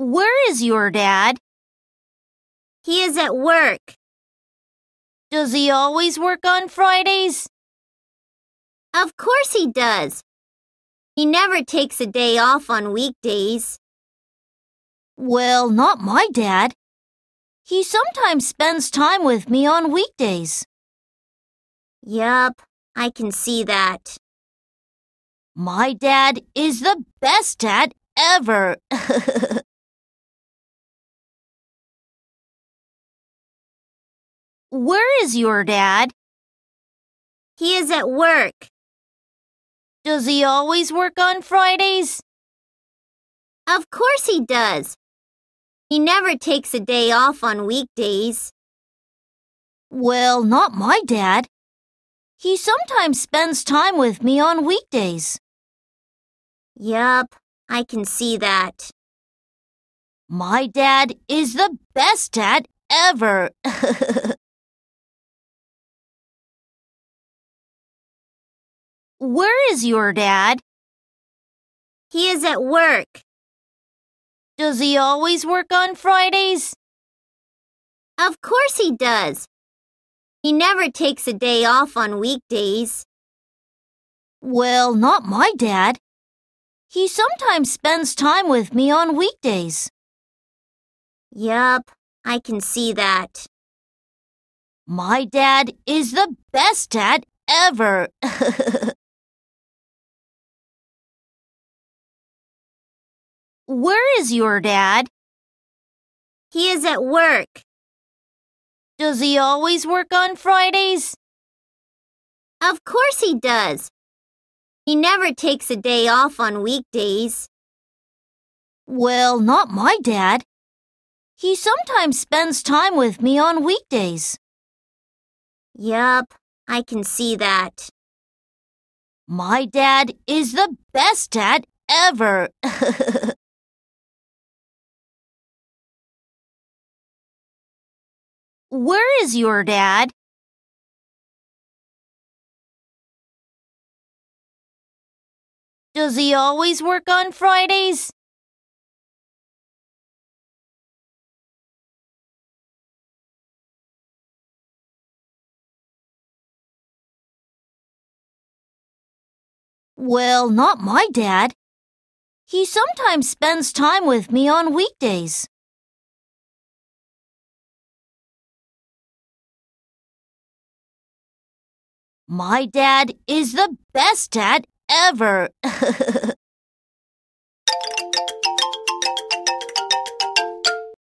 Where is your dad? He is at work. Does he always work on Fridays? Of course he does. He never takes a day off on weekdays. Well, not my dad. He sometimes spends time with me on weekdays. Yup, I can see that. My dad is the best dad ever. Where is your dad? He is at work. Does he always work on Fridays? Of course he does. He never takes a day off on weekdays. Well, not my dad. He sometimes spends time with me on weekdays. Yup, I can see that. My dad is the best dad ever. Where is your dad? He is at work. Does he always work on Fridays? Of course he does. He never takes a day off on weekdays. Well, not my dad. He sometimes spends time with me on weekdays. Yup, I can see that. My dad is the best dad ever. Where is your dad? He is at work. Does he always work on Fridays? Of course he does. He never takes a day off on weekdays. Well, not my dad. He sometimes spends time with me on weekdays. Yup, I can see that. My dad is the best dad ever. Where is your dad? Does he always work on Fridays? Well, not my dad. He sometimes spends time with me on weekdays. My dad is the best dad ever.